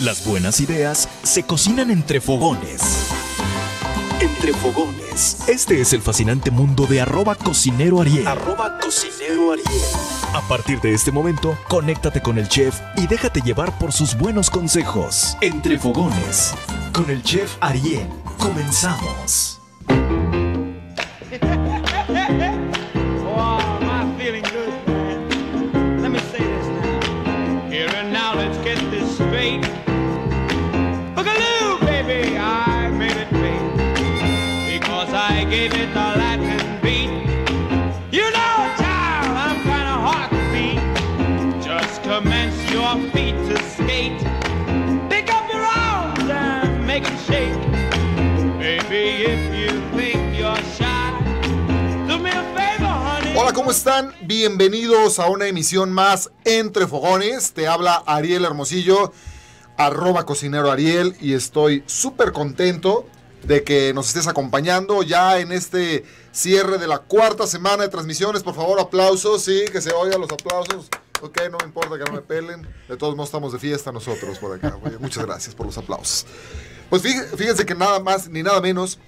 Las buenas ideas se cocinan entre fogones. Entre fogones. Este es el fascinante mundo de arroba cocinero Ariel. Arroba cocinero Ariel. A partir de este momento, conéctate con el chef y déjate llevar por sus buenos consejos. Entre fogones. Con el chef Ariel. Comenzamos. Hola, ¿cómo están? Bienvenidos a una emisión más entre fogones. Te habla Ariel Hermosillo, arroba cocinero Ariel, y estoy súper contento de que nos estés acompañando ya en este cierre de la cuarta semana de transmisiones. Por favor, aplausos, sí, que se oigan los aplausos. Ok, no me importa que no me pelen. De todos modos, estamos de fiesta nosotros por acá. Muchas gracias por los aplausos. Pues fíjense que nada más ni nada menos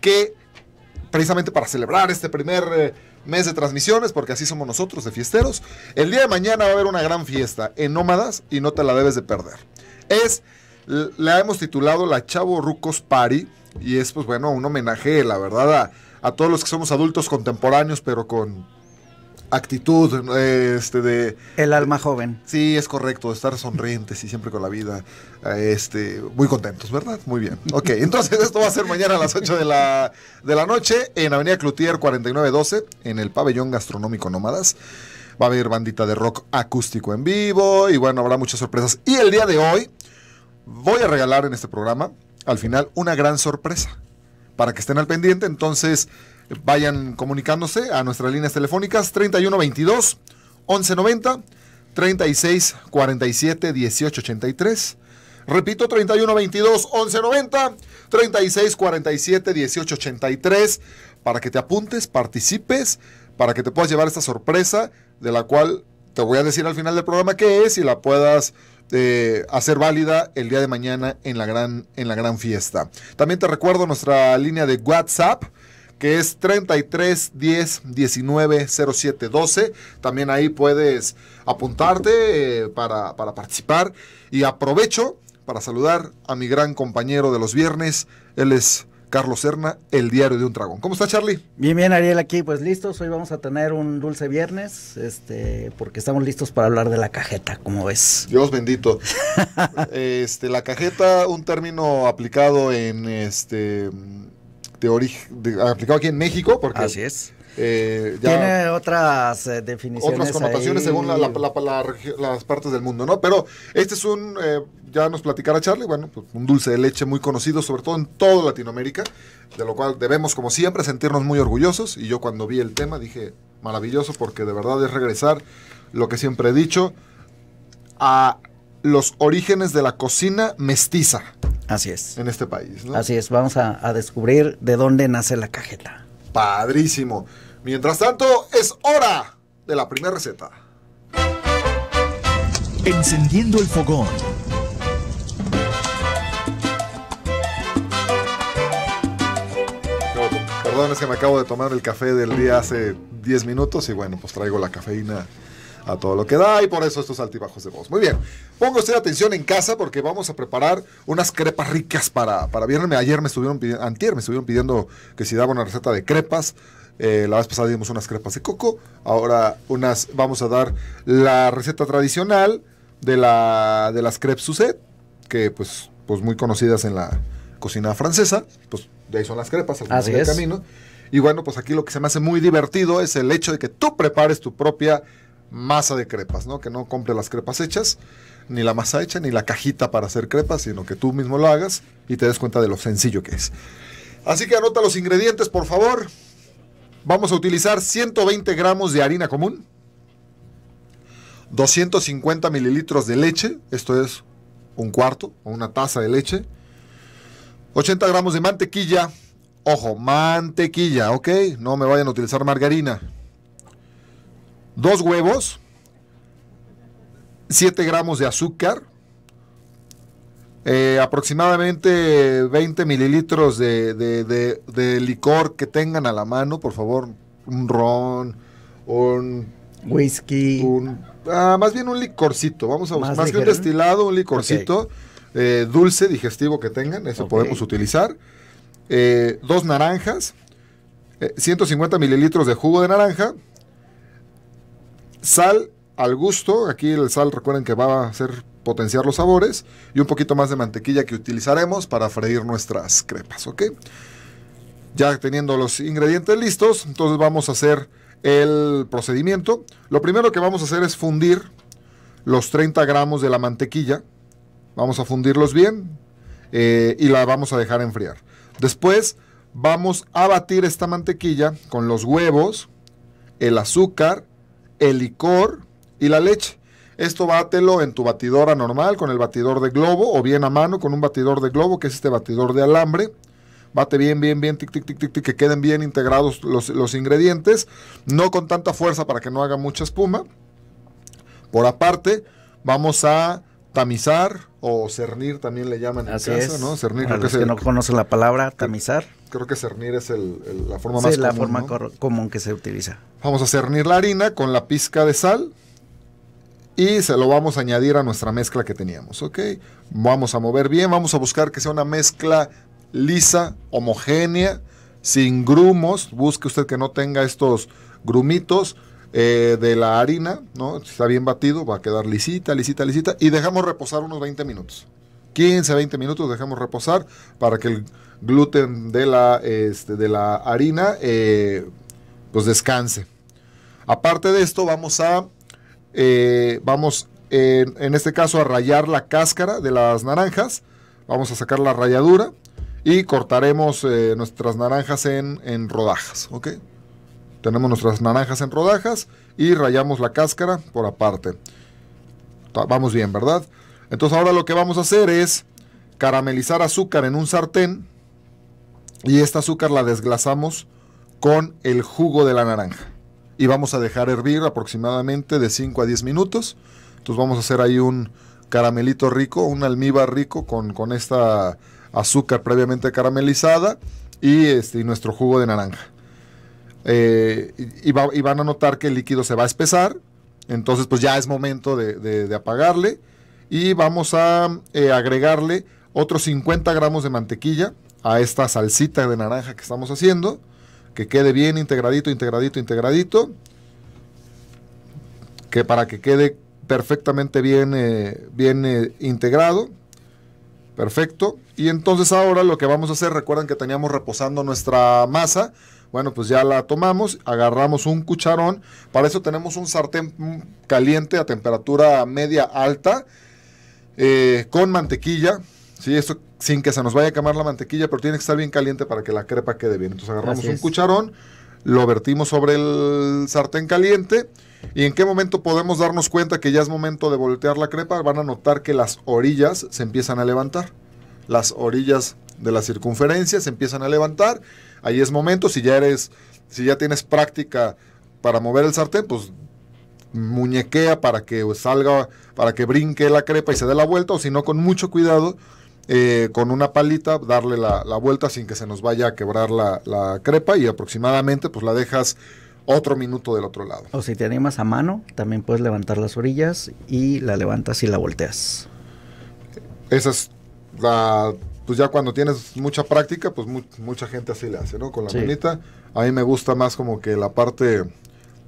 que precisamente para celebrar este primer eh, mes de transmisiones, porque así somos nosotros de fiesteros, el día de mañana va a haber una gran fiesta en Nómadas y no te la debes de perder. Es, la hemos titulado la Chavo Rucos Party y es pues bueno, un homenaje, la verdad, a todos los que somos adultos contemporáneos, pero con actitud este de el alma joven sí es correcto estar sonrientes y siempre con la vida este muy contentos verdad muy bien ok entonces esto va a ser mañana a las 8 de la de la noche en avenida Cloutier 4912 en el pabellón gastronómico nómadas va a haber bandita de rock acústico en vivo y bueno habrá muchas sorpresas y el día de hoy voy a regalar en este programa al final una gran sorpresa para que estén al pendiente entonces vayan comunicándose a nuestras líneas telefónicas 3122 1190 36 47 18 83. Repito, 31 22 11 90 36 47 18 83 para que te apuntes, participes, para que te puedas llevar esta sorpresa de la cual te voy a decir al final del programa qué es y la puedas eh, hacer válida el día de mañana en la, gran, en la gran fiesta. También te recuerdo nuestra línea de WhatsApp que es 33 10 19 07 12. También ahí puedes apuntarte eh, para, para participar. Y aprovecho para saludar a mi gran compañero de los viernes. Él es Carlos Serna, El Diario de un Dragón. ¿Cómo está Charlie? Bien, bien, Ariel, aquí pues listos. Hoy vamos a tener un dulce viernes, este, porque estamos listos para hablar de la cajeta, como ves. Dios bendito. este, la cajeta, un término aplicado en este aplicado aquí en México, porque así es. Eh, Tiene otras eh, definiciones. Otras connotaciones según las partes del mundo, ¿no? Pero este es un, eh, ya nos platicará Charlie, bueno, pues, un dulce de leche muy conocido, sobre todo en toda Latinoamérica, de lo cual debemos, como siempre, sentirnos muy orgullosos. Y yo cuando vi el tema dije, maravilloso, porque de verdad es regresar lo que siempre he dicho a los orígenes de la cocina mestiza. Así es. En este país, ¿no? Así es, vamos a, a descubrir de dónde nace la cajeta. Padrísimo. Mientras tanto, es hora de la primera receta. Encendiendo el fogón. Perdón, es que me acabo de tomar el café del día hace 10 minutos y bueno, pues traigo la cafeína a todo lo que da y por eso estos altibajos de voz. Muy bien, ponga usted atención en casa porque vamos a preparar unas crepas ricas para, para viernes. Ayer me estuvieron pidiendo, antier me estuvieron pidiendo que si daba una receta de crepas. Eh, la vez pasada dimos unas crepas de coco, ahora unas vamos a dar la receta tradicional de, la, de las crepes Suzette, que pues, pues muy conocidas en la cocina francesa, pues de ahí son las crepas, al final camino. Y bueno, pues aquí lo que se me hace muy divertido es el hecho de que tú prepares tu propia masa de crepas, ¿no? Que no compre las crepas hechas, ni la masa hecha, ni la cajita para hacer crepas, sino que tú mismo lo hagas y te des cuenta de lo sencillo que es. Así que anota los ingredientes, por favor. Vamos a utilizar 120 gramos de harina común, 250 mililitros de leche, esto es un cuarto o una taza de leche, 80 gramos de mantequilla, ojo, mantequilla, ¿ok? No me vayan a utilizar margarina, dos huevos, 7 gramos de azúcar, eh, aproximadamente 20 mililitros de, licor que tengan a la mano, por favor, un ron, un whisky, ah, más bien un licorcito, vamos a más, más que un destilado, un licorcito eh, dulce digestivo que tengan, eso podemos utilizar, eh, dos naranjas, 150 mililitros de jugo de naranja, Sal al gusto, aquí el sal recuerden que va a hacer potenciar los sabores y un poquito más de mantequilla que utilizaremos para freír nuestras crepas, ¿ok? Ya teniendo los ingredientes listos, entonces vamos a hacer el procedimiento. Lo primero que vamos a hacer es fundir los 30 gramos de la mantequilla. Vamos a fundirlos bien eh, y la vamos a dejar enfriar. Después vamos a batir esta mantequilla con los huevos, el azúcar el licor y la leche. Esto bátelo en tu batidora normal con el batidor de globo o bien a mano con un batidor de globo, que es este batidor de alambre. Bate bien, bien, bien, tic, tic, tic, tic, tic que queden bien integrados los, los ingredientes. No con tanta fuerza para que no haga mucha espuma. Por aparte, vamos a tamizar o cernir también le llaman en ¿no? Cernir, que, no conoce la palabra, tamizar. Creo que cernir es el, la forma más común. la forma común que se utiliza. Vamos a cernir la harina con la pizca de sal y se lo vamos a añadir a nuestra mezcla que teníamos, ¿ok? Vamos a mover bien, vamos a buscar que sea una mezcla lisa, homogénea, sin grumos. Busque usted que no tenga estos grumitos eh, de la harina, ¿no? Si está bien batido, va a quedar lisita, lisita, lisita, y dejamos reposar unos 20 minutos. 15, 20 minutos dejamos reposar para que el gluten de la, este, de la harina eh, pues descanse. Aparte de esto, vamos a, eh, vamos en, este caso a rayar la cáscara de las naranjas. Vamos a sacar la rayadura, y cortaremos nuestras naranjas en, en rodajas, ¿ok? Tenemos nuestras naranjas en rodajas y rayamos la cáscara por aparte. Vamos bien, ¿verdad? Entonces ahora lo que vamos a hacer es caramelizar azúcar en un sartén y esta azúcar la desglasamos con el jugo de la naranja. Y vamos a dejar hervir aproximadamente de 5 a 10 minutos. Entonces vamos a hacer ahí un caramelito rico, un almíbar rico con, esta azúcar previamente caramelizada y, este, y nuestro jugo de naranja. Eh, y, van a notar que el líquido se va a espesar, entonces pues ya es momento de, apagarle y vamos a eh, agregarle otros 50 gramos de mantequilla a esta salsita de naranja que estamos haciendo, que quede bien integradito, integradito, integradito, que para que quede perfectamente bien, eh, bien integrado. Perfecto. Y entonces ahora lo que vamos a hacer, recuerden que teníamos reposando nuestra masa, bueno, pues ya la tomamos, agarramos un cucharón. Para eso tenemos un sartén caliente a temperatura media alta eh, con mantequilla. Sí, esto sin que se nos vaya a quemar la mantequilla, pero tiene que estar bien caliente para que la crepa quede bien. Entonces agarramos un cucharón, lo vertimos sobre el sartén caliente. ¿Y en qué momento podemos darnos cuenta que ya es momento de voltear la crepa? Van a notar que las orillas se empiezan a levantar. Las orillas de la circunferencia se empiezan a levantar ahí es momento. Si ya eres, si ya tienes práctica para mover el sartén, pues muñequea para que salga, para que brinque la crepa y se dé la vuelta, o si no, con mucho cuidado, eh, con una palita, darle la, vuelta sin que se nos vaya a quebrar la, crepa y aproximadamente pues la dejas otro minuto del otro lado. O si te animas a mano, también puedes levantar las orillas y la levantas y la volteas. Esa es la pues ya cuando tienes mucha práctica, pues mucha gente así le hace, ¿no? Con la sí. manita. A mí me gusta más como que la parte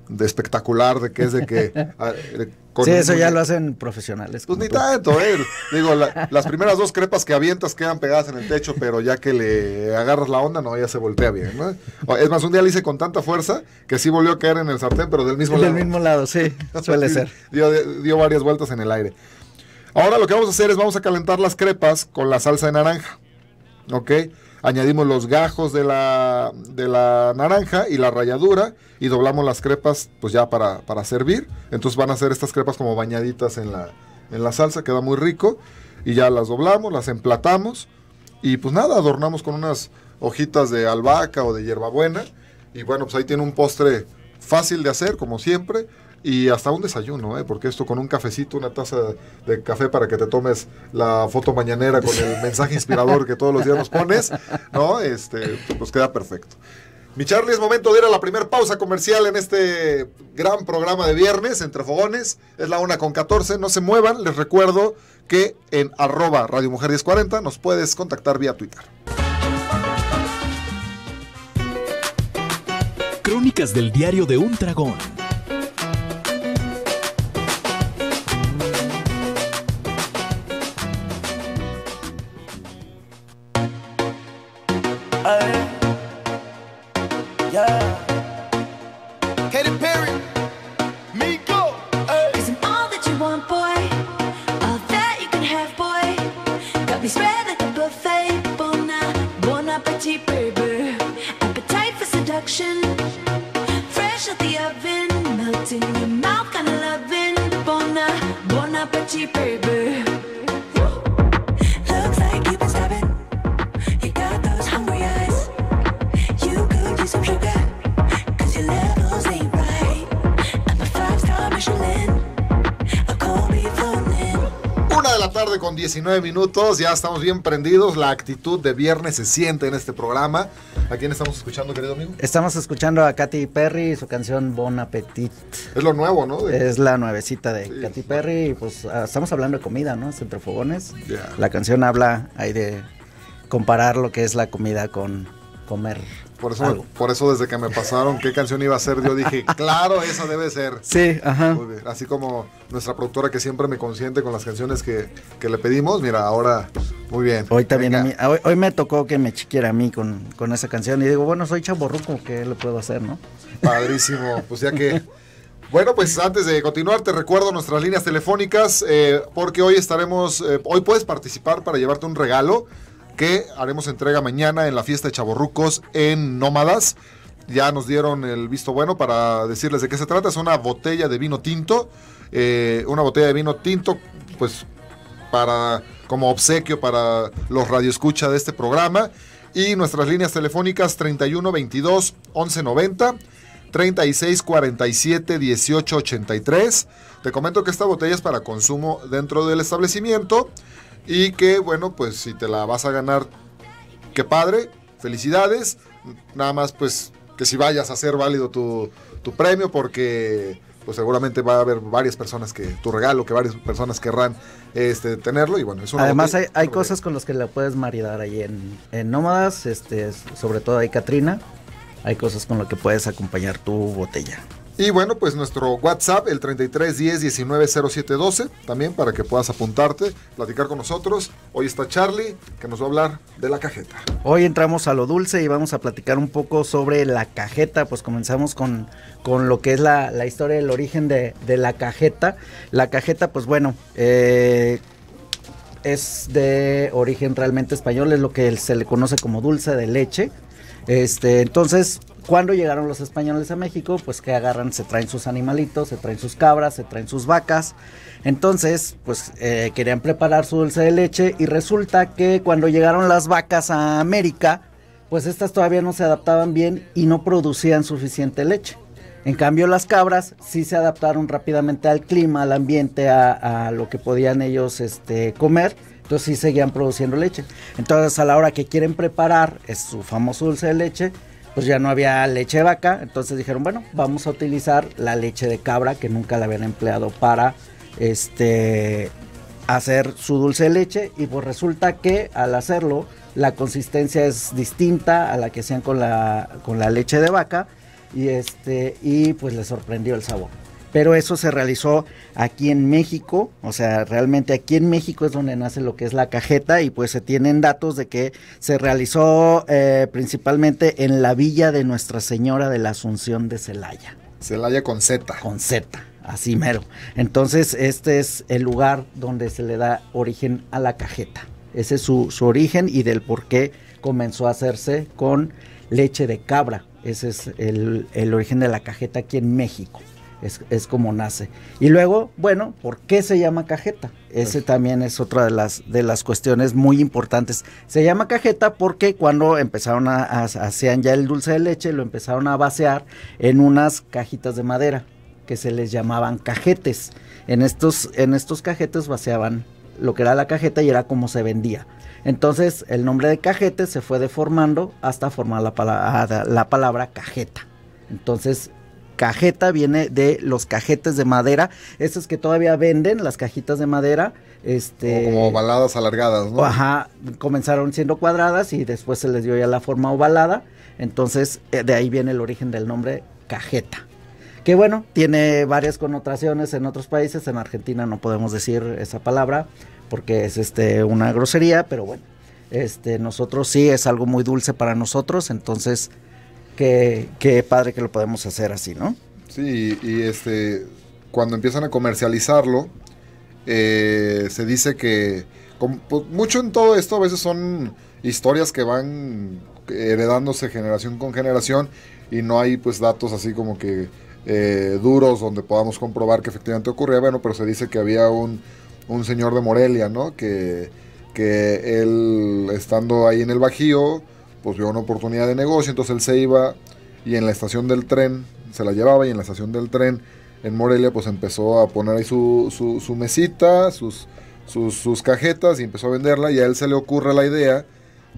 de espectacular, de que es de que... Eh, sí, eso ya lo hacen profesionales. Pues ni tanto, ¿eh? Digo, las primeras dos crepas que avientas quedan pegadas en el techo, pero ya que le agarras la onda, no, ya se voltea bien, ¿no? Es más, un día le hice con tanta fuerza que sí volvió a caer en el sartén, pero del mismo lado. Del mismo lado, sí, suele ser. dio varias vueltas en el aire. Ahora lo que vamos a hacer es vamos a calentar las crepas con la salsa de naranja. ¿Ok? Añadimos los gajos de la, naranja y la ralladura y doblamos las crepas pues ya para, servir. Entonces van a ser estas crepas como bañaditas en la, en la salsa, queda muy rico. Y ya las doblamos, las emplatamos y pues nada, adornamos con unas hojitas de albahaca o de hierbabuena. Y bueno, pues ahí tiene un postre fácil de hacer, como siempre, y hasta un desayuno, ¿eh? porque esto con un cafecito, una taza de café para que te tomes la foto mañanera con el mensaje inspirador que todos los días nos pones, ¿no? Este, pues queda perfecto. Mi Charlie, es momento de ir a la primera pausa comercial en este gran programa de viernes, Entre Fogones. Es la una con 14. No se muevan. Les recuerdo que en arroba Radio Mujer 1040 nos puedes contactar vía Twitter. Crónicas del diario de un dragón tarde con 19 minutos, ya estamos bien prendidos, la actitud de viernes se siente en este programa. ¿A quién estamos escuchando, querido amigo? Estamos escuchando a Katy Perry y su canción Bon Appetit. Es lo nuevo, ¿no? Es la nuevecita de Katy Perry y pues ah, estamos hablando de comida, ¿no? entre fogones. La canción habla ahí de comparar lo que es la comida con comer por eso, por eso desde que me pasaron qué canción iba a ser, yo dije, claro, esa debe ser. Sí, ajá. Así como nuestra productora que siempre me consiente con las canciones que, le pedimos, mira, ahora muy bien. Hoy también hoy, me tocó que me chiquiera a mí con, esa canción y digo, bueno, soy chaborruco, ¿qué le puedo hacer, no? Padrísimo, pues ya que... Bueno, pues antes de continuar, te recuerdo nuestras líneas telefónicas, eh, porque hoy estaremos, eh, hoy puedes participar para llevarte un regalo que haremos entrega mañana en la fiesta de Chaborrucos en Nómadas. Ya nos dieron el visto bueno para decirles de qué se trata. Es una botella de vino tinto. Eh, una botella de vino tinto, pues para como obsequio para los radioescucha de este programa. Y nuestras líneas telefónicas 31 22 11 90 36 47 18 83. Te comento que esta botella es para consumo dentro del establecimiento. Y que, bueno, pues si te la vas a ganar, qué padre, felicidades. Nada más, pues, que si vayas a ser válido tu, premio, porque pues seguramente va a haber varias personas que tu regalo, que varias personas querrán este, tenerlo y bueno, Además hay, cosas con las que la puedes maridar ahí en, Nómadas, este, sobre todo ahí Katrina, hay cosas con las que puedes acompañar tu botella. Y bueno, pues nuestro WhatsApp, el 3310-190712, también para que puedas apuntarte, platicar con nosotros. Hoy está Charlie, que nos va a hablar de la cajeta. Hoy entramos a lo dulce y vamos a platicar un poco sobre la cajeta. Pues comenzamos con, lo que es la, historia del origen de, la cajeta. La cajeta, pues bueno, eh, es de origen realmente español, es lo que se le conoce como dulce de leche. Este, entonces, cuando llegaron los españoles a México, pues que agarran, se traen sus animalitos, se traen sus cabras, se traen sus vacas. Entonces, pues eh, querían preparar su dulce de leche y resulta que cuando llegaron las vacas a América, pues estas todavía no se adaptaban bien y no producían suficiente leche. En cambio, las cabras sí se adaptaron rápidamente al clima, al ambiente, a, lo que podían ellos este, comer. Entonces sí seguían produciendo leche. Entonces a la hora que quieren preparar es su famoso dulce de leche, pues ya no había leche de vaca, entonces dijeron, bueno, vamos a utilizar la leche de cabra que nunca la habían empleado para este hacer su dulce leche y pues resulta que al hacerlo la consistencia es distinta a la que hacían con la, con la leche de vaca y este y pues les sorprendió el sabor pero eso se realizó aquí en México, o sea, realmente aquí en México es donde nace lo que es la cajeta y pues se tienen datos de que se realizó eh, principalmente en la villa de Nuestra Señora de la Asunción de Celaya. Celaya con Z. Con Z, así mero. Entonces, este es el lugar donde se le da origen a la cajeta. Ese es su, origen y del por qué comenzó a hacerse con leche de cabra. Ese es el origen de la cajeta aquí en México. Es, como nace. Y luego, bueno, ¿por qué se llama cajeta? Ese pues- también es otra de las, de las cuestiones muy importantes. Se llama cajeta porque cuando empezaron a, hacían ya el dulce de leche, lo empezaron a vaciar en unas cajitas de madera que se les llamaban cajetes. En estos, en estos cajetes vaciaban lo que era la cajeta y era como se vendía. Entonces el nombre de cajete se fue deformando hasta formar la, ah, la palabra cajeta. Entonces cajeta viene de los cajetes de madera, estos que todavía venden, las cajitas de madera. Este, como ovaladas alargadas, ¿no? Ajá, comenzaron siendo cuadradas y después se les dio ya la forma ovalada. Entonces, eh, de ahí viene el origen del nombre cajeta. Que bueno, tiene varias connotaciones en otros países. En Argentina no podemos decir esa palabra porque es este una grosería, pero bueno, este nosotros sí es algo muy dulce para nosotros, entonces qué, padre que lo podemos hacer así, ¿no? Sí, y este, cuando empiezan a comercializarlo, eh, se dice que pues, mucho en todo esto a veces son historias que van heredándose generación con generación y no hay pues datos así como que eh, duros donde podamos comprobar que efectivamente ocurría. Bueno, pero se dice que había un, un señor de Morelia, ¿no? Que, que él estando ahí en el Bajío pues vio una oportunidad de negocio, entonces él se iba y en la estación del tren se la llevaba y en la estación del tren en Morelia pues empezó a poner ahí su, su, mesita, sus, sus, cajetas y empezó a venderla y a él se le ocurre la idea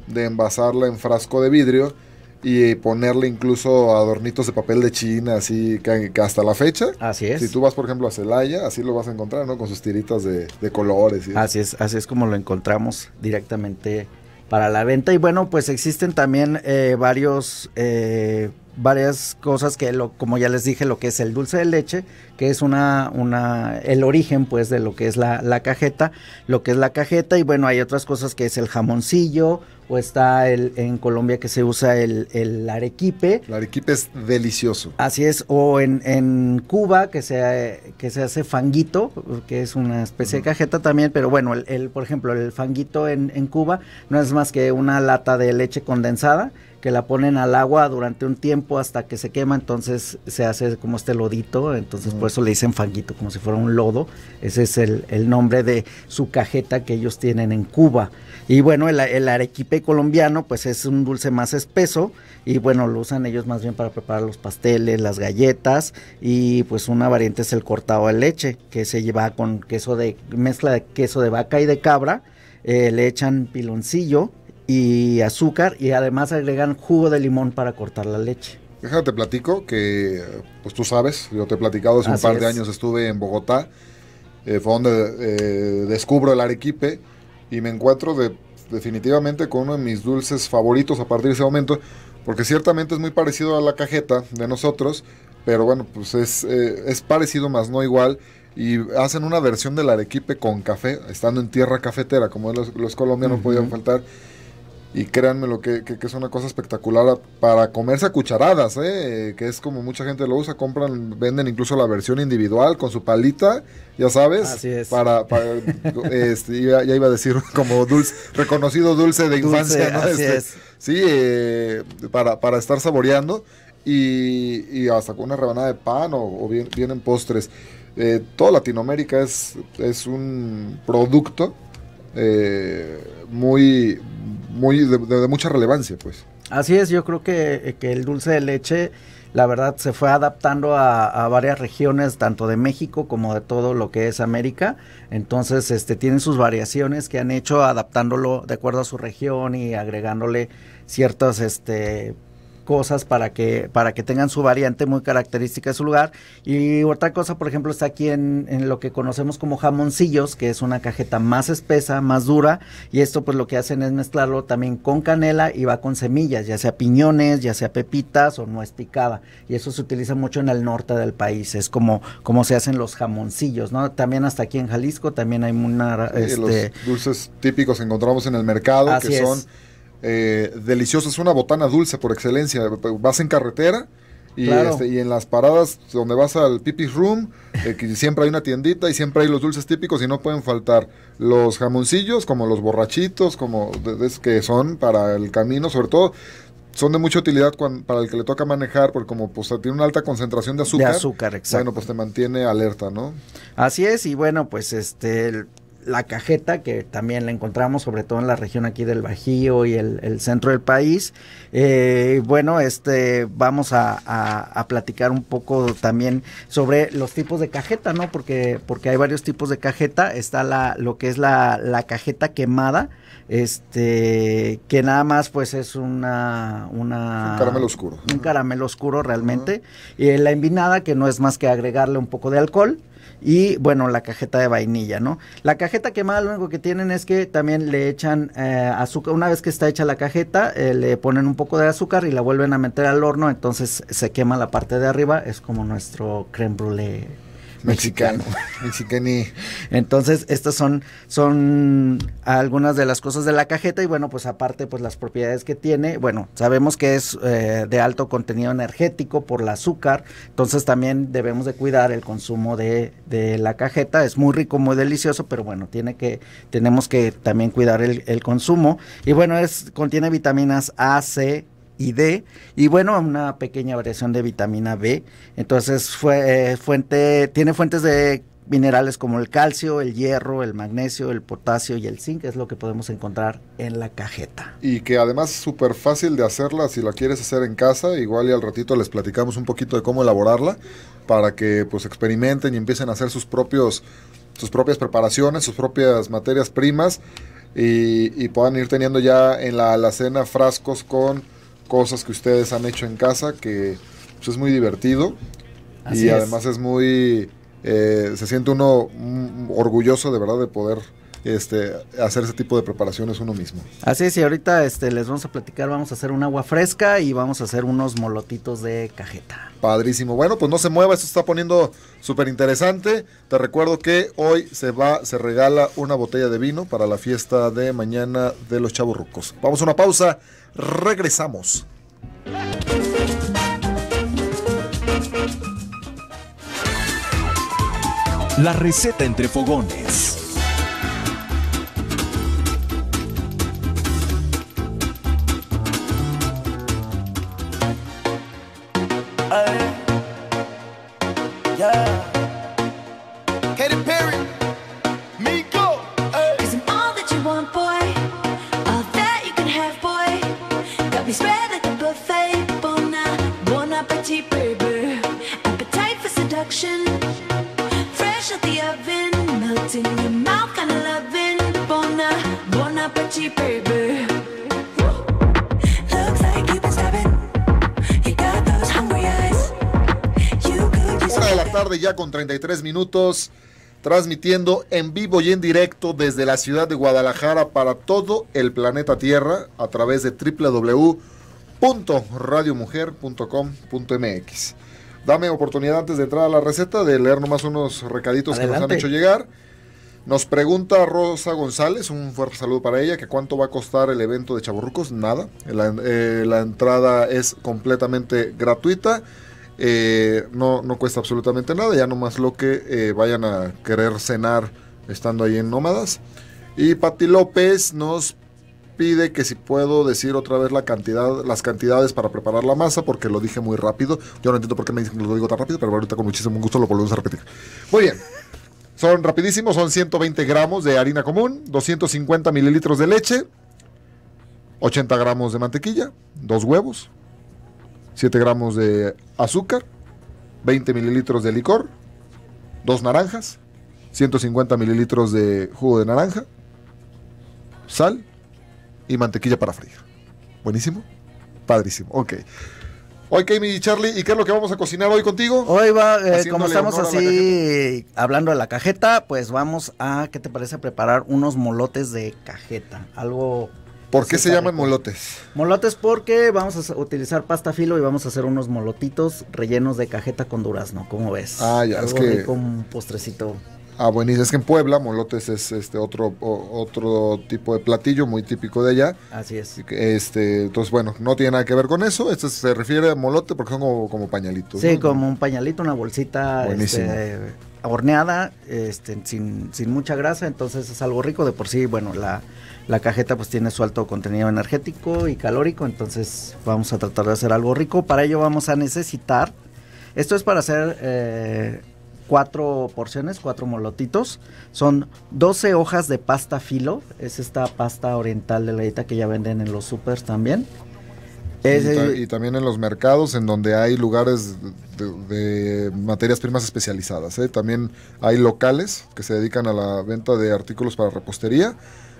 de envasarla en frasco de vidrio y ponerle incluso adornitos de papel de China, así que, hasta la fecha. Así es. Si tú vas, por ejemplo, a Celaya, así lo vas a encontrar, ¿no? Con sus tiritas de, colores. así es, así es como lo encontramos directamente para la venta. Y bueno, pues existen también eh, varios eh, varias cosas que lo, como ya les dije, lo que es el dulce de leche, que es una, una, el origen pues de lo que es la, la cajeta, lo que es la cajeta y bueno, hay otras cosas que es el jamoncillo o está el, en Colombia que se usa el, el arequipe. El arequipe es delicioso. Así es, o en, en Cuba que se, que se hace fanguito, que es una especie de cajeta también, pero bueno, el, el por ejemplo, el fanguito en, en Cuba no es más que una lata de leche condensada que la ponen al agua durante un tiempo hasta que se quema, entonces se hace como este lodito, entonces por eso le dicen fanguito, como si fuera un lodo. Ese es el, nombre de su cajeta que ellos tienen en Cuba. Y bueno, el, arequipe colombiano pues es un dulce más espeso y bueno, lo usan ellos más bien para preparar los pasteles, las galletas y pues una variante es el cortado de leche, que se lleva con queso de mezcla de queso de vaca y de cabra, eh, le echan piloncillo y azúcar y además agregan jugo de limón para cortar la leche. te platico que, pues tú sabes, yo te he platicado hace un par de años estuve en Bogotá, eh, fue donde eh, descubro el arequipe y me encuentro de, definitivamente con uno de mis dulces favoritos a partir de ese momento, porque ciertamente es muy parecido a la cajeta de nosotros, pero bueno, pues es, eh, es parecido más no igual y hacen una versión del arequipe con café, estando en tierra cafetera, como los, colombianos podían faltar y créanme lo que, es una cosa espectacular para comerse a cucharadas, ¿eh? que es como mucha gente lo usa, compran, venden incluso la versión individual con su palita, ya sabes. Así es. Para, este, ya, iba a decir como dulce, reconocido dulce de infancia, ¿no? Así este, es. Sí, eh, para, para estar saboreando y, hasta con una rebanada de pan o, bien, en postres. todo eh, toda Latinoamérica es, es un producto eh, muy, muy de, mucha relevancia, pues. Así es, yo creo que, eh, que, el dulce de leche, la verdad, se fue adaptando a, varias regiones, tanto de México como de todo lo que es América. Entonces, este, tienen sus variaciones que han hecho adaptándolo de acuerdo a su región y agregándole ciertas, este, cosas para que, para que tengan su variante muy característica de su lugar. Y otra cosa, por ejemplo, está aquí en, lo que conocemos como jamoncillos, que es una cajeta más espesa, más dura, y esto pues lo que hacen es mezclarlo también con canela y va con semillas, ya sea piñones, ya sea pepitas o nuez picada. Y eso se utiliza mucho en el norte del país, es como, como se hacen los jamoncillos, ¿no? También hasta aquí en Jalisco también hay una... Este, dulces típicos encontramos en el mercado, son... Eh, delicioso, es una botana dulce por excelencia. Vas en carretera y, este, y en las paradas donde vas al Pipi Room, eh, siempre hay una tiendita y siempre hay los dulces típicos y no pueden faltar los jamoncillos, como los borrachitos, como de, que son para el camino, sobre todo son de mucha utilidad para el que le toca manejar, porque como pues, tiene una alta concentración de azúcar, bueno, pues te mantiene alerta, ¿no? Así es, y bueno, pues este, la cajeta, que también la encontramos sobre todo en la región aquí del Bajío y el, centro del país. Eh, bueno, este, vamos a, platicar un poco también sobre los tipos de cajeta, ¿no? Porque, porque hay varios tipos de cajeta. Está la, lo que es la, cajeta quemada, este, que nada más pues es una... un caramelo oscuro. Un caramelo oscuro realmente. Y la envinada, que no es más que agregarle un poco de alcohol y bueno, la cajeta de vainilla, ¿no? La cajeta quemada lo único que tienen es que también le echan eh, azúcar, una vez que está hecha la cajeta, eh, le ponen un poco de azúcar y la vuelven a meter al horno, entonces se quema la parte de arriba, es como nuestro creme brulee mexicano. mexicaní. Entonces, estas son, son algunas de las cosas de la cajeta y bueno, pues aparte, pues las propiedades que tiene, bueno, sabemos que es eh, de alto contenido energético por el azúcar, entonces también debemos de cuidar el consumo de, la cajeta, es muy rico, muy delicioso, pero bueno, tiene que, tenemos que también cuidar el, el consumo y bueno, es, contiene vitaminas A, C, y D, y bueno, una pequeña variación de vitamina B. Entonces, fue, eh, fuente, tiene fuentes de minerales como el calcio, el hierro, el magnesio, el potasio y el zinc, es lo que podemos encontrar en la cajeta. Y que además es súper fácil de hacerla si la quieres hacer en casa, igual y al ratito les platicamos un poquito de cómo elaborarla para que pues experimenten y empiecen a hacer sus propios sus propias preparaciones, sus propias materias primas y puedan ir teniendo ya en la alacena frascos con cosas que ustedes han hecho en casa que pues, es muy divertido y además es muy... Eh, se siente uno mm, orgulloso de verdad de poder este, hacer ese tipo de preparaciones uno mismo. Así es, y ahorita este, les vamos a platicar, vamos a hacer un agua fresca y vamos a hacer unos molotitos de cajeta. Padrísimo. Bueno, pues no se mueva, esto está poniendo súper interesante. Te recuerdo que hoy se va, se regala una botella de vino para la fiesta de mañana de los Chavos Rucos. Vamos a una pausa Regresamos. La receta entre fogones. loving, de la tarde ya con 33 minutos transmitiendo en vivo y en directo desde la ciudad de Guadalajara para todo el planeta Tierra a través de www.radiomujer.com.mx. Dame oportunidad antes de entrar a la receta de leer nomás unos recaditos que nos han hecho llegar. Nos pregunta Rosa González, un fuerte saludo para ella, que cuánto va a costar el evento de Chaburrucos. Nada, eh, eh, la, entrada es completamente gratuita. Eh, no, no cuesta absolutamente nada, ya nomás lo que vayan a querer cenar estando ahí en Nómadas. Y Pati López nos pide que si puedo decir otra vez la cantidad, las cantidades para preparar la masa, porque lo dije muy rápido. Yo no entiendo por qué me dicen que lo digo tan rápido, pero ahorita con muchísimo gusto lo volvemos a repetir. Muy bien. Son rapidísimos, son 120 gramos de harina común, 250 mililitros de leche, 80 gramos de mantequilla, 2 huevos, 7 gramos de azúcar, 20 mililitros de licor, dos naranjas, 150 mililitros de jugo de naranja, sal, y mantequilla para freír. Buenísimo. Padrísimo. Ok. Hoy, Kami y Charlie, ¿y qué es lo que vamos a cocinar hoy contigo? Hoy va, eh, como estamos así hablando de la cajeta, pues vamos a, ¿qué te parece? preparar unos molotes de cajeta. Algo. ¿Por qué se llaman molotes? Molotes porque vamos a utilizar pasta filo y vamos a hacer unos molotitos rellenos de cajeta con durazno, ¿cómo ves? Ah, ya, Algo es que. un postrecito Ah, buenísimo. Es que en Puebla, molotes es este otro, otro tipo de platillo muy típico de allá. Así es. Este, entonces, bueno, no tiene nada que ver con eso. Este se refiere a molote porque son como, como pañalitos. Sí, como un pañalito, una bolsita este, horneada, este, sin, sin mucha grasa. Entonces es algo rico. De por sí, bueno, la, la cajeta pues tiene su alto contenido energético y calórico. Entonces vamos a tratar de hacer algo rico. Para ello vamos a necesitar. Esto es para hacer. Eh, cuatro porciones, cuatro molotitos. Son 12 hojas de pasta filo. Es esta pasta oriental de la que ya venden en los supers también. y, también en los mercados, en donde hay lugares de, materias primas especializadas. ¿eh? También hay locales que se dedican a la venta de artículos para repostería,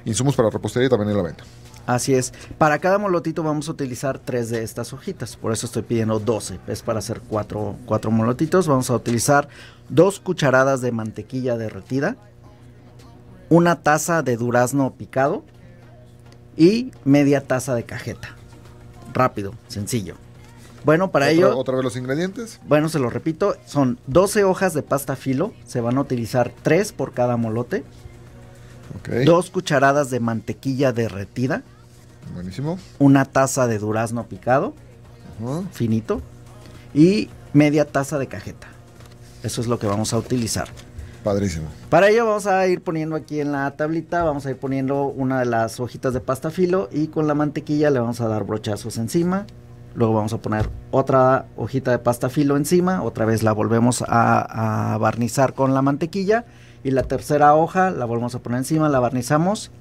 insumos para repostería y también en la venta. Así es. Para cada molotito vamos a utilizar tres de estas hojitas. Por eso estoy pidiendo 12. Es para hacer cuatro, molotitos. Vamos a utilizar dos cucharadas de mantequilla derretida, una taza de durazno picado y media taza de cajeta. Rápido, sencillo. Bueno, para ello. ¿Otra vez los ingredientes? Bueno, se lo repito, son 12 hojas de pasta filo, se van a utilizar tres por cada molote. dos cucharadas de mantequilla derretida, Buenísimo. Una taza de durazno picado, finito, y media taza de cajeta. Eso es lo que vamos a utilizar. Padrísimo. Para ello vamos a ir poniendo aquí en la tablita, vamos a ir poniendo una de las hojitas de pasta filo y con la mantequilla le vamos a dar brochazos encima. Luego vamos a poner otra hojita de pasta filo encima, otra vez la volvemos a, a barnizar con la mantequilla y la tercera hoja la volvemos a poner encima, la barnizamos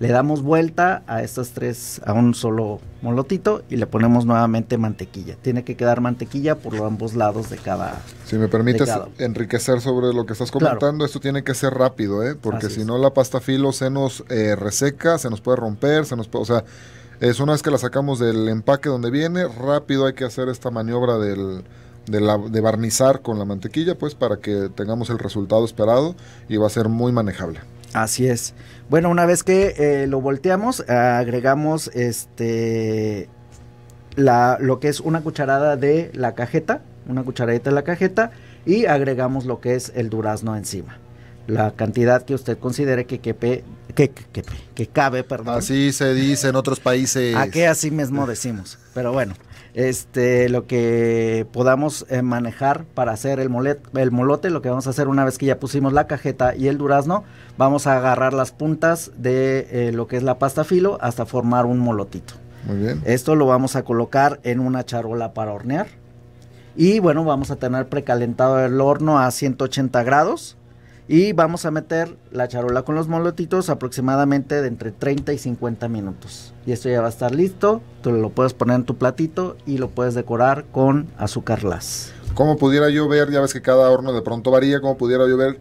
le damos vuelta a estas tres, a un solo molotito y le ponemos nuevamente mantequilla. Tiene que quedar mantequilla por los ambos lados de cada. Si me permites enriquecer sobre lo que estás comentando, esto tiene que ser rápido, ¿eh? porque si no la pasta filo se nos eh, reseca, se nos puede romper, se nos puede, o sea, es una vez que la sacamos del empaque donde viene, rápido hay que hacer esta maniobra del, de, de, barnizar con la mantequilla, pues para que tengamos el resultado esperado y va a ser muy manejable. Así es. Bueno, una vez que eh, lo volteamos, agregamos este la, lo que es una cucharada de la cajeta, una cucharadita de la cajeta y agregamos lo que es el durazno encima. La cantidad que usted considere que quepe, que, que, cabe, perdón. Así se dice en otros países. Aquí así mismo decimos, pero bueno este, lo que podamos eh, manejar para hacer el, el molote, lo que vamos a hacer una vez que ya pusimos la cajeta y el durazno, vamos a agarrar las puntas de eh, lo que es la pasta filo hasta formar un molotito. Muy bien. Esto lo vamos a colocar en una charola para hornear. Y bueno, vamos a tener precalentado el horno a 180 grados y vamos a meter la charola con los molotitos aproximadamente de entre 30 y 50 minutos. Y esto ya va a estar listo. Tú lo puedes poner en tu platito y lo puedes decorar con azúcar las. Como pudiera yo ver? Ya ves que cada horno de pronto varía. Como pudiera yo ver?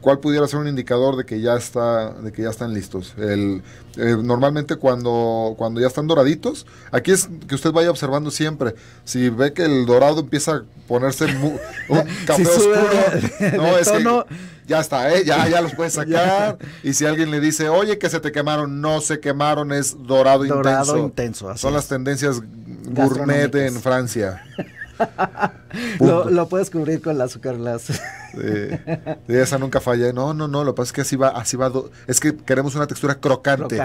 ¿Cuál pudiera ser un indicador de que ya está, de que ya están listos? El, eh, normalmente cuando, cuando ya están doraditos, aquí es que usted vaya observando siempre. Si ve que el dorado empieza a ponerse un café oscuro, no, es ya está, ¿eh? ya, ya los puedes sacar. y si alguien le dice, oye, que se te quemaron, no se quemaron, es dorado, dorado intenso. Son las tendencias gourmet en Francia lo, lo, puedes cubrir con la azúcar Esa nunca falla. No, no, no. Lo que pasa es que así va, así va. Es que queremos una textura crocante.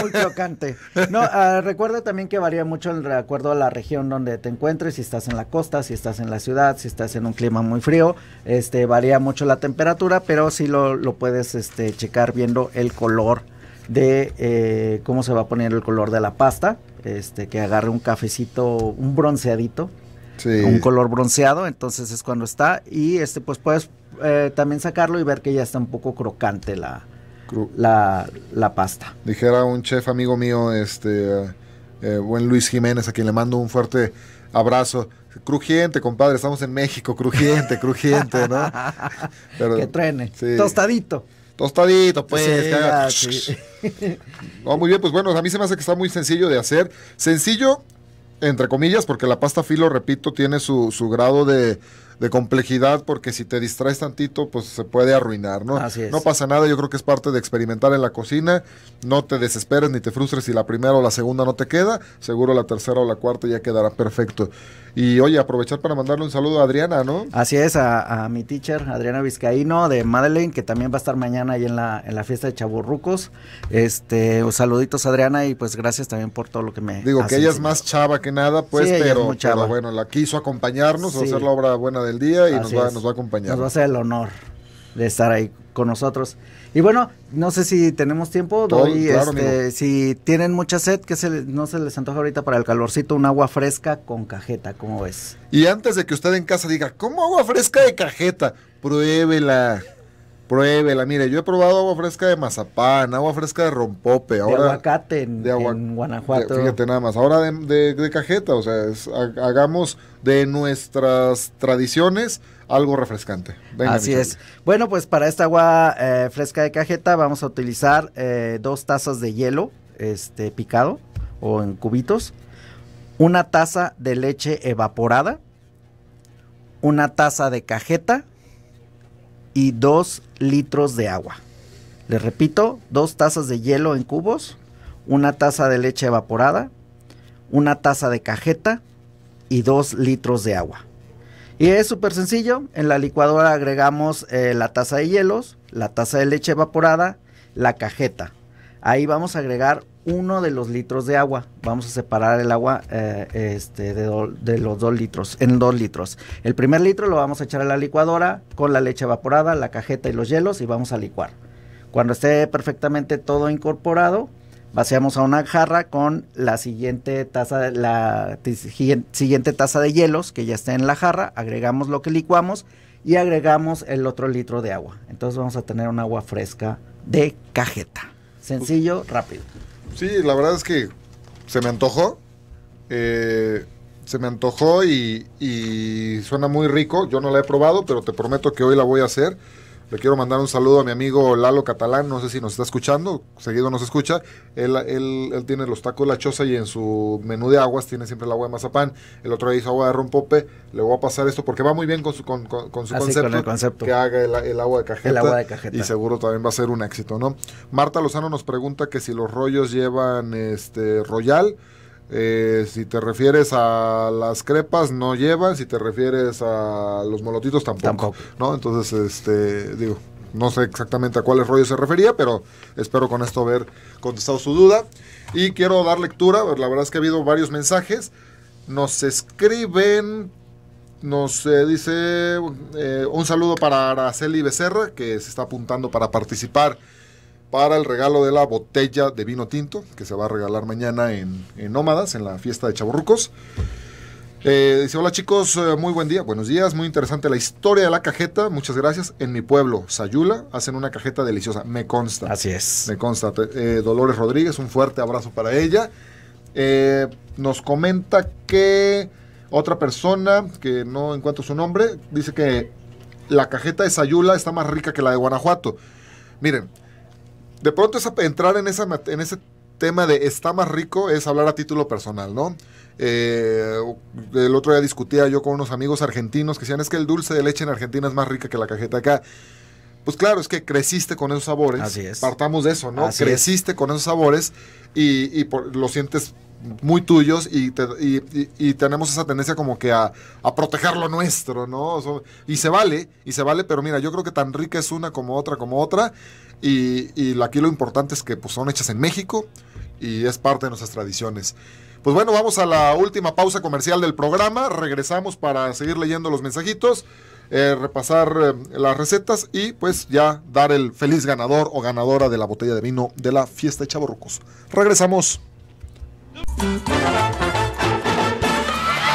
muy crocante. No, ah, recuerda también que varía mucho el acuerdo a la región donde te encuentres. Si estás en la costa, si estás en la ciudad, si estás en un clima muy frío, este varía mucho la temperatura, pero sí lo, puedes este, checar viendo el color de eh, cómo se va a poner el color de la pasta. Este, que agarre un cafecito, un bronceadito un color bronceado, entonces es cuando está. Y este, pues puedes eh, también sacarlo y ver que ya está un poco crocante la, la, pasta. Dijera un chef amigo mío, este eh, buen Luis Jiménez, a quien le mando un fuerte abrazo. Crujiente, compadre, estamos en México, crujiente, crujiente, ¿no? que truene. Tostadito. Tostadito, pues. muy bien, pues bueno, a mí se me hace que está muy sencillo de hacer. Sencillo, entre comillas, porque la pasta filo, repito, tiene su, su grado de, de, complejidad, porque si te distraes tantito, pues se puede arruinar, ¿no? Así es. No pasa nada, yo creo que es parte de experimentar en la cocina, no te desesperes ni te frustres si la primera o la segunda no te queda, seguro la tercera o la cuarta ya quedará perfecto. Y oye, aprovechar para mandarle un saludo a Adriana, ¿no? Así es, a, mi teacher, Adriana Vizcaíno, de Madeleine, que también va a estar mañana ahí en la, en la fiesta de Chaburrucos. Este, saluditos Adriana y pues gracias también por todo lo que me... Digo, que ella es más chava que nada, pues, pero, bueno, la quiso acompañarnos, hacer la obra buena del día y nos va, nos va, a acompañar. Nos va a hacer el honor de estar ahí con nosotros. Y bueno, no sé si tenemos tiempo. Doy, este, si tienen mucha sed, que no se les antoja ahorita para el calorcito, un agua fresca con cajeta, ¿cómo ves? Y antes de que usted en casa diga, ¿cómo agua fresca de cajeta? Pruébela. Pruébela, mire, yo he probado agua fresca de mazapán, agua fresca de rompope, ahora de aguacate en, de agua, en Guanajuato. fíjate nada más, ahora de, cajeta, o sea, hagamos de nuestras tradiciones algo refrescante. Así es. Bueno, pues para esta agua eh, fresca de cajeta vamos a utilizar eh, dos tazas de hielo este, picado o en cubitos, una taza de leche evaporada, una taza de cajeta y dos litros de agua. Les repito, dos tazas de hielo en cubos, una taza de leche evaporada, una taza de cajeta y dos litros de agua. Y es súper sencillo. En la licuadora agregamos eh, la taza de hielos, la taza de leche evaporada, la cajeta. Ahí vamos a agregar uno de los litros de agua. Vamos a separar el agua eh, este, de, de, los dos litros, en dos litros. El primer litro lo vamos a echar a la licuadora con la leche evaporada, la cajeta y los hielos y vamos a licuar. Cuando esté perfectamente todo incorporado, vaciamos a una jarra con la siguiente taza, la siguiente taza de hielos que ya está en la jarra, agregamos lo que licuamos y agregamos el otro litro de agua. Entonces vamos a tener un agua fresca de cajeta. Sencillo, rápido. Sí, la verdad es que se me antojó. Eh, se me antojó y, y, suena muy rico. Yo no la he probado, pero te prometo que hoy la voy a hacer. Le quiero mandar un saludo a mi amigo Lalo Catalán, no sé si nos está escuchando, seguido nos escucha. Él, tiene los tacos La Choza y en su menú de aguas tiene siempre el agua de mazapán. El otro día hizo agua de rompope. Le voy a pasar esto porque va muy bien con su, con, con, ah, concepto, el concepto, Que haga el, agua de cajeta. El agua de cajeta. Y seguro también va a ser un éxito, ¿no? Marta Lozano nos pregunta que si los rollos llevan este royal. Eh, si te refieres a las crepas, no llevan. Si te refieres a los molotitos, tampoco. ¿no? Entonces, este, digo, no sé exactamente a cuáles rollos se refería, pero espero con esto haber contestado su duda. Y quiero dar lectura, la verdad es que ha habido varios mensajes. Nos escriben, nos eh, dice eh, un saludo para Araceli Becerra, que se está apuntando para participar para el regalo de la botella de vino tinto que se va a regalar mañana en, Nómadas, en la fiesta de Chaburrucos. Eh, dice, hola chicos, eh, muy buen día, buenos días, muy interesante la historia de la cajeta, muchas gracias. En mi pueblo, Sayula, hacen una cajeta deliciosa, me consta. Así es. Me consta. Eh, Dolores Rodríguez, un fuerte abrazo para ella. nos comenta que otra persona, que no encuentro su nombre, dice que la cajeta de Sayula está más rica que la de Guanajuato. Miren, de pronto es entrar en, esa, en ese tema de está más rico es hablar a título personal, ¿no? Eh, el otro día discutía yo con unos amigos argentinos que decían es que el dulce de leche en Argentina es más rica que la cajeta acá. Pues claro, es que creciste con esos sabores. Así Partamos de eso, ¿no? creciste con esos sabores y, por, lo sientes muy tuyos y, tenemos esa tendencia como que a, proteger lo nuestro, ¿no? y se vale, y se vale, pero mira, yo creo que tan rica es una como otra, como otra, y, aquí lo importante es que pues, son hechas en México y es parte de nuestras tradiciones. Pues bueno, vamos a la última pausa comercial del programa. Regresamos para seguir leyendo los mensajitos, eh, repasar eh, las recetas y pues ya dar el feliz ganador o ganadora de la botella de vino de la fiesta de Chaborrucos. Regresamos.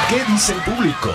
¿Qué dice el público?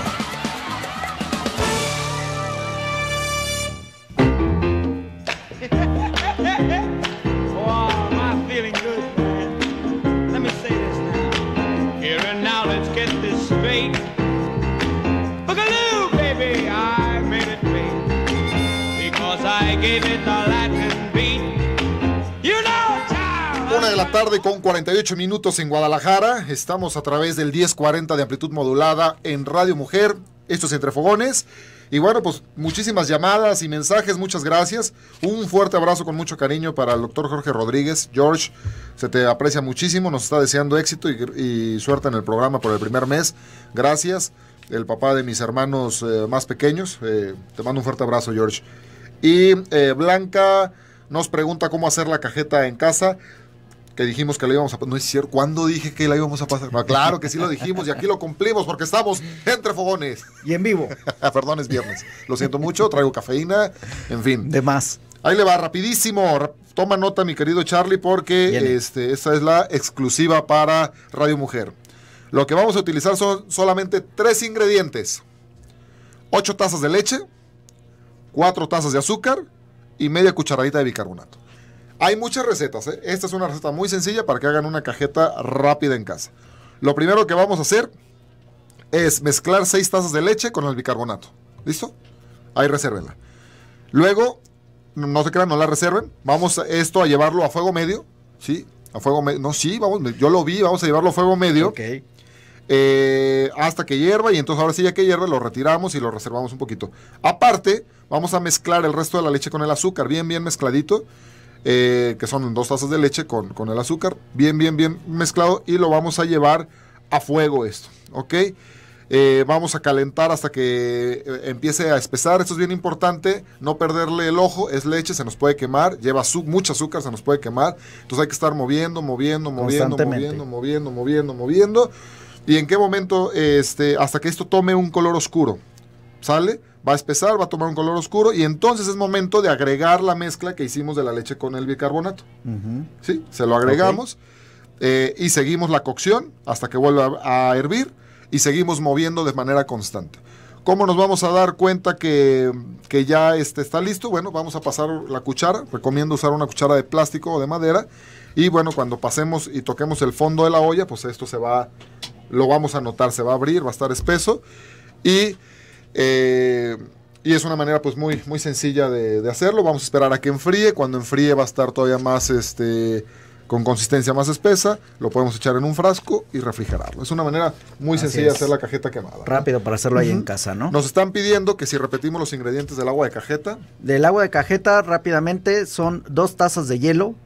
Una de la tarde con 48 minutos en Guadalajara. Estamos a través del 1040 de amplitud modulada en Radio Mujer. Esto es Entre Fogones. Y bueno, pues muchísimas llamadas y mensajes, muchas gracias. Un fuerte abrazo con mucho cariño para el doctor Jorge Rodríguez. George, se te aprecia muchísimo, nos está deseando éxito y, suerte en el programa por el primer mes. Gracias. El papá de mis hermanos eh, más pequeños. Eh, te mando un fuerte abrazo, George. Y eh, Blanca nos pregunta cómo hacer la cajeta en casa. Que dijimos que la íbamos a pasar. No es cierto. ¿Cuándo dije que la íbamos a pasar? claro que sí lo dijimos y aquí lo cumplimos porque estamos entre fogones. Y en vivo. Perdón, es viernes. Lo siento mucho, traigo cafeína. En fin. De más. Ahí le va, rapidísimo. Toma nota, mi querido Charlie, porque esta es la exclusiva para Radio Mujer. Lo que vamos a utilizar son solamente tres ingredientes: ocho tazas de leche. Cuatro tazas de azúcar y media cucharadita de bicarbonato. Hay muchas recetas, ¿eh? esta es una receta muy sencilla para que hagan una cajeta rápida en casa. Lo primero que vamos a hacer es mezclar seis tazas de leche con el bicarbonato. ¿Listo? Ahí resérvenla. Luego, no se crean, no la reserven. Vamos a esto a llevarlo a fuego medio, ¿sí? A fuego medio. No, sí, vamos, yo lo vi, vamos a llevarlo a fuego medio. ok eh, hasta que hierva y entonces ahora sí ya que hierva lo retiramos y lo reservamos un poquito. Aparte, vamos a mezclar el resto de la leche con el azúcar, bien, bien mezcladito, eh, que son dos tazas de leche con, con el azúcar, bien, bien, bien mezclado y lo vamos a llevar a fuego esto, ¿ok? Eh, vamos a calentar hasta que eh, empiece a espesar. Esto es bien importante, no perderle el ojo. Es leche, se nos puede quemar. Lleva mucho azúcar, se nos puede quemar. Entonces hay que estar moviendo, moviendo, moviendo, moviendo, moviendo, moviendo, moviendo. ¿Y en qué momento, este, hasta que esto tome un color oscuro? ¿Sale? Va a espesar, va a tomar un color oscuro y entonces es momento de agregar la mezcla que hicimos de la leche con el bicarbonato. ¿Sí? Se lo agregamos eh, y seguimos la cocción hasta que vuelva a hervir y seguimos moviendo de manera constante. ¿Cómo nos vamos a dar cuenta que, ya este está listo? Bueno, vamos a pasar la cuchara. Recomiendo usar una cuchara de plástico o de madera. Y bueno, cuando pasemos y toquemos el fondo de la olla, pues esto se va lo vamos a notar, se va a abrir, va a estar espeso. Y, eh, y es una manera pues muy, muy sencilla de, hacerlo. Vamos a esperar a que enfríe. Cuando enfríe va a estar todavía más este, con consistencia más espesa. Lo podemos echar en un frasco y refrigerarlo. Es una manera muy sencilla de hacer la cajeta quemada. Rápido para hacerlo ahí en casa, ¿no? Nos están pidiendo que si repetimos los ingredientes del agua de cajeta. Del agua de cajeta rápidamente son dos tazas de hielo,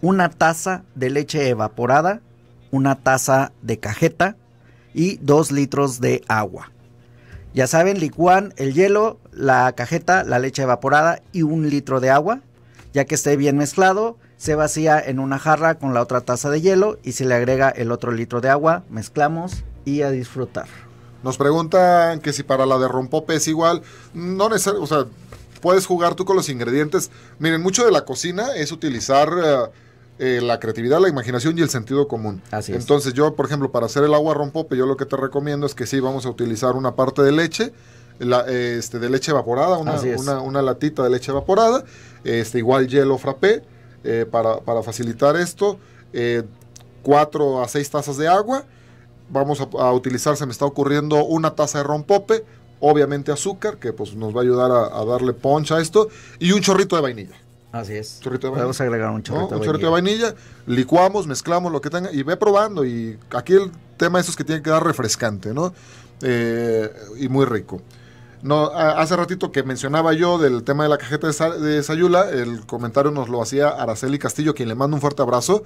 una taza de leche evaporada, una taza de cajeta, y dos litros de agua. Ya saben, licuan el hielo, la cajeta, la leche evaporada y un litro de agua. Ya que esté bien mezclado, se vacía en una jarra con la otra taza de hielo y se le agrega el otro litro de agua, mezclamos y a disfrutar. Nos preguntan que si para la de rompope es igual, no necesario, o sea, puedes jugar tú con los ingredientes. Miren, mucho de la cocina es utilizar... Eh, eh, la creatividad, la imaginación y el sentido común. Así es. Entonces yo, por ejemplo, para hacer el agua rompope, yo lo que te recomiendo es que sí, vamos a utilizar una parte de leche, la, este, de leche evaporada, una, latita de leche evaporada, este, igual hielo frappé eh, para, facilitar esto, eh, cuatro a seis tazas de agua, vamos a, utilizar, se me está ocurriendo una taza de rompope, obviamente azúcar, que pues nos va a ayudar a, darle poncha a esto, y un chorrito de vainilla. Así es. Chorrito de vainilla. Podemos agregar un chorrito, de vainilla. Licuamos, mezclamos lo que tenga y ve probando. Y aquí el tema es que tiene que dar refrescante, ¿no? Eh, y muy rico. No, hace ratito que mencionaba yo del tema de la cajeta de, Sayula, el comentario nos lo hacía Araceli Castillo, quien le manda un fuerte abrazo.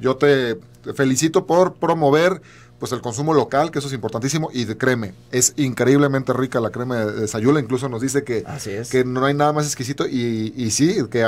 Yo te felicito por promover pues el consumo local, que eso es importantísimo, y de creme. es increíblemente rica la crema de, Sayula, incluso nos dice que, que no hay nada más exquisito, y, sí, que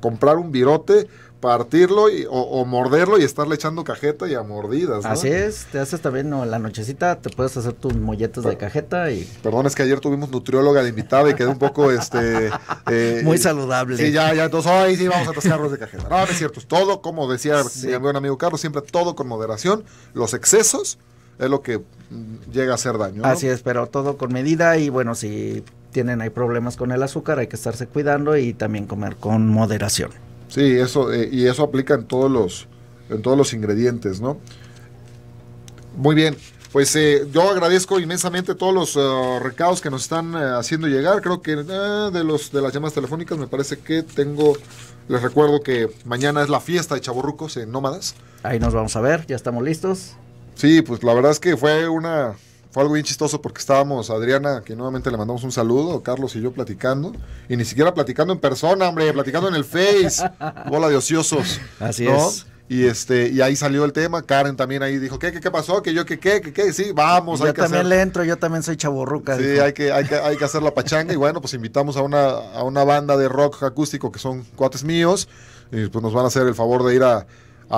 comprar un virote partirlo o, morderlo y estarle echando cajeta y a mordidas. Así es, te haces también ¿no? la nochecita, te puedes hacer tus molletes de cajeta y... Perdón, es que ayer tuvimos nutrióloga de invitada y quedé un poco, este... Eh, Muy saludable. Sí, ya, ya, entonces hoy sí vamos a atascarnos de cajeta. No, es cierto, todo, como decía mi buen amigo Carlos, siempre todo con moderación, los excesos es lo que mm, llega a hacer daño. Así es, pero todo con medida y bueno, si tienen ahí problemas con el azúcar, hay que estarse cuidando y también comer con moderación. Sí, eso, eh, y eso aplica en todos los, en todos los ingredientes, ¿no? Muy bien. Pues eh, yo agradezco inmensamente todos los eh, recados que nos están haciendo llegar. Creo que de los de las llamadas telefónicas me parece que tengo. Les recuerdo que mañana es la fiesta de Chaborrucos en Nómadas. Ahí nos vamos a ver, ya estamos listos. Sí, pues la verdad es que fue una algo bien chistoso porque estábamos Adriana, que nuevamente le mandamos un saludo, Carlos y yo platicando, y ni siquiera platicando en persona, hombre, platicando en el Face, bola de ociosos. Así es. Y este, y ahí salió el tema, Karen también ahí dijo, ¿qué, qué, qué pasó? Que yo, que qué, qué qué, sí, vamos. Yo hay que también le entro, yo también soy chaborruca. Sí, hay que, hay, que, hacer la pachanga y bueno, pues invitamos a una, a una banda de rock acústico que son cuates míos, y pues nos van a hacer el favor de ir a,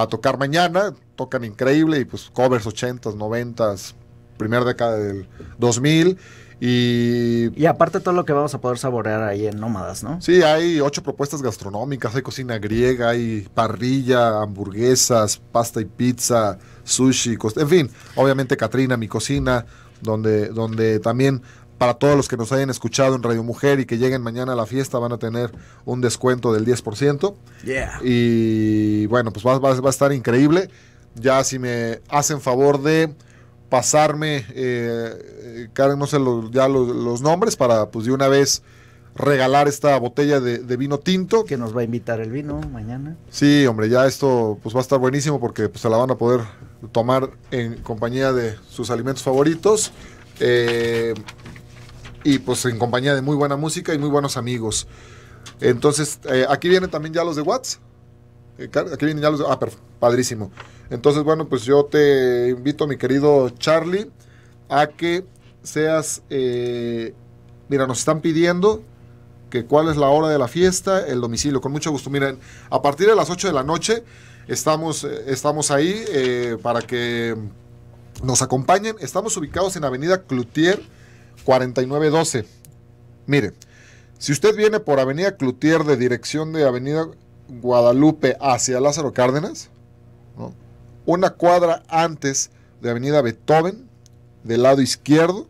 tocar mañana, tocan increíble y pues covers 80 noventas 90 primera década del 2000. Y, y aparte todo lo que vamos a poder saborear ahí en Nómadas, ¿no? Sí, hay ocho propuestas gastronómicas, hay cocina griega, hay parrilla, hamburguesas, pasta y pizza, sushi, en fin, obviamente Katrina, mi cocina, donde, donde también para todos los que nos hayan escuchado en Radio Mujer y que lleguen mañana a la fiesta van a tener un descuento del 10%. Yeah. Y bueno, pues va a estar increíble. Ya si me hacen favor de pasarme, eh, eh, no sé ya los, nombres, para pues de una vez regalar esta botella de, vino tinto. Que nos va a invitar el vino mañana. Sí, hombre, ya esto pues va a estar buenísimo porque pues, se la van a poder tomar en compañía de sus alimentos favoritos. Eh, y pues en compañía de muy buena música y muy buenos amigos. Entonces, aquí vienen también ya los de Watts. Eh, aquí vienen ya los... Ah, padrísimo. Entonces, bueno, pues yo te invito, mi querido Charlie, a que seas... Eh, mira, nos están pidiendo que cuál es la hora de la fiesta, el domicilio. Con mucho gusto. Miren, a partir de las 8 de la noche estamos, eh, estamos ahí para que nos acompañen. Estamos ubicados en Avenida Cloutier 4912. Mire, si usted viene por Avenida Cloutier de dirección de Avenida Guadalupe hacia Lázaro Cárdenas, una cuadra antes de Avenida Beethoven, del lado izquierdo,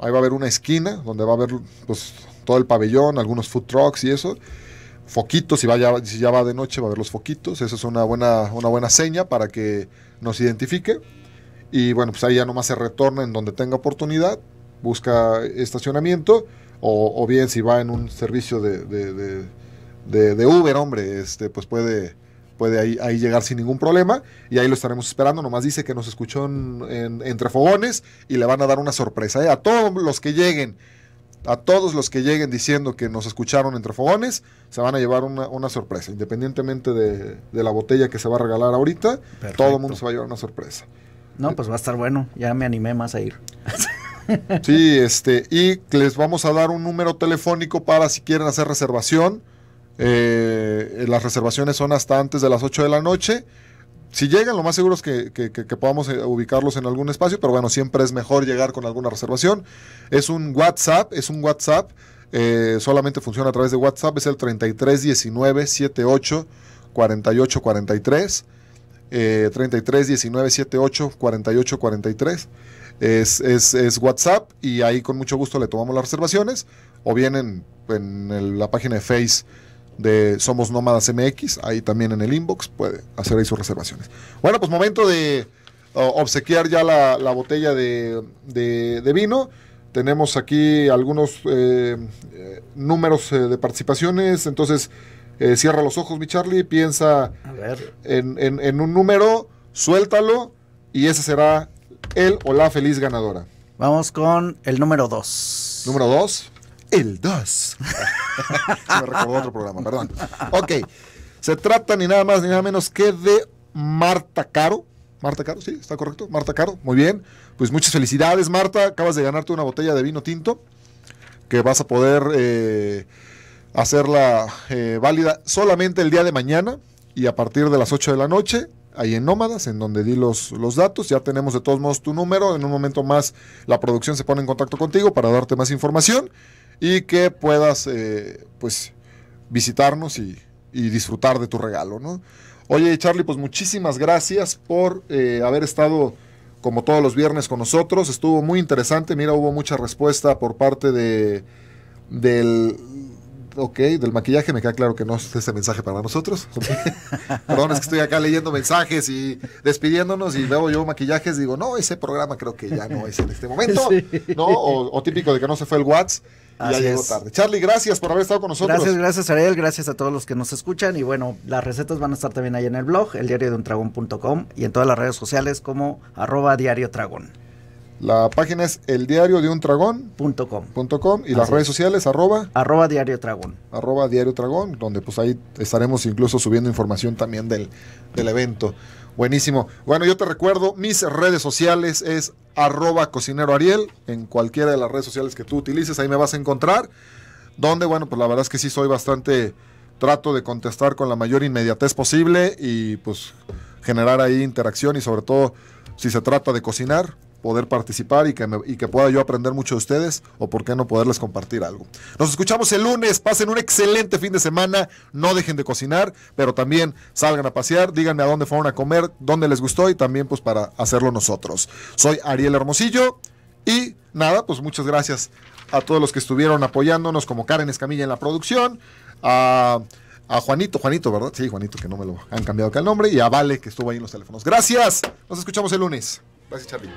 ahí va a haber una esquina donde va a haber pues, todo el pabellón, algunos food trucks y eso, foquitos, si, ya, ya va de noche va a haber los foquitos, esa es una buena, una buena seña para que nos identifique. Y bueno, pues ahí ya nomás se retorna en donde tenga oportunidad, busca estacionamiento, o, bien si va en un servicio de de, Uber, hombre, este, pues puede, puede ahí, llegar sin ningún problema y ahí lo estaremos esperando. Nomás dice que nos escuchó entre fogones y le van a dar una sorpresa. ¿eh? A todos los que lleguen, a todos los que lleguen diciendo que nos escucharon entre fogones, se van a llevar una, sorpresa. Independientemente de, la botella que se va a regalar ahorita, todo el mundo se va a llevar una sorpresa. No, pues va a estar bueno, ya me animé más a ir. Sí, este, y les vamos a dar un número telefónico para si quieren hacer reservación eh, las reservaciones son hasta antes de las 8 de la noche. Si llegan, lo más seguro es que, podamos eh, ubicarlos en algún espacio, pero bueno, siempre es mejor llegar con alguna reservación. Es un WhatsApp, es un WhatsApp, eh, solamente funciona a través de WhatsApp, es el 3319 78 48 43. 33 19 78 48 43 es, WhatsApp y ahí con mucho gusto le tomamos las reservaciones o bien en, la página de Face de Somos Nómadas MX, ahí también en el inbox puede hacer ahí sus reservaciones. Bueno, pues momento de obsequiar ya la, botella de, de, vino. Tenemos aquí algunos eh, eh, números eh, de participaciones, entonces cierra los ojos mi Charlie, piensa En, un número, suéltalo y ese será el o la feliz ganadora. Vamos con el número 2. Número 2. El 2. Me recordó otro programa, perdón. Ok. Se trata ni nada más ni nada menos que de Marta Caro. Marta Caro, sí, está correcto. Marta Caro, muy bien. Pues muchas felicidades, Marta. Acabas de ganarte una botella de vino tinto que vas a poder eh, hacerla eh, válida solamente el día de mañana y a partir de las 8 de la noche ahí en Nómadas, en donde di los, los, datos. Ya tenemos de todos modos tu número. En un momento más la producción se pone en contacto contigo para darte más información y que puedas eh, pues visitarnos y, disfrutar de tu regalo, ¿no? Oye, Charlie, pues muchísimas gracias por eh, haber estado como todos los viernes con nosotros. Estuvo muy interesante. Mira, hubo mucha respuesta por parte de del ok, del maquillaje me queda claro que no es ese mensaje para nosotros. Perdón, es que estoy acá leyendo mensajes y despidiéndonos y veo yo maquillajes digo, no, ese programa creo que ya no es en este momento, ¿no? O, o, típico de que no se fue el WhatsApp ya tarde. Charlie, gracias por haber estado con nosotros. Gracias, gracias Ariel, gracias a todos los que nos escuchan. Y bueno, las recetas van a estar también ahí en el blog, el y en todas las redes sociales como arroba diario dragón. La página es el diario de un y las redes sociales arroba. diario dragón. diario dragón, donde pues ahí estaremos incluso subiendo información también del, del evento. Buenísimo. Bueno, yo te recuerdo, mis redes sociales es arroba cocinero Ariel, en cualquiera de las redes sociales que tú utilices, ahí me vas a encontrar. Donde, bueno, pues la verdad es que sí soy bastante, trato de contestar con la mayor inmediatez posible y pues generar ahí interacción y sobre todo si se trata de cocinar, poder participar y que, pueda yo aprender mucho de ustedes o por qué no poderles compartir algo. Nos escuchamos el lunes, pasen un excelente fin de semana, no dejen de cocinar, pero también salgan a pasear, díganme a dónde fueron a comer, dónde les gustó y también pues para hacerlo nosotros. Soy Ariel Hermosillo y nada, pues muchas gracias a todos los que estuvieron apoyándonos como Karen Escamilla en la producción, a a Juanito, Juanito, ¿verdad? Sí, Juanito, que no me lo han cambiado acá el nombre, y a Vale, que estuvo ahí en los teléfonos. Gracias, nos escuchamos el lunes. Basi Chabi.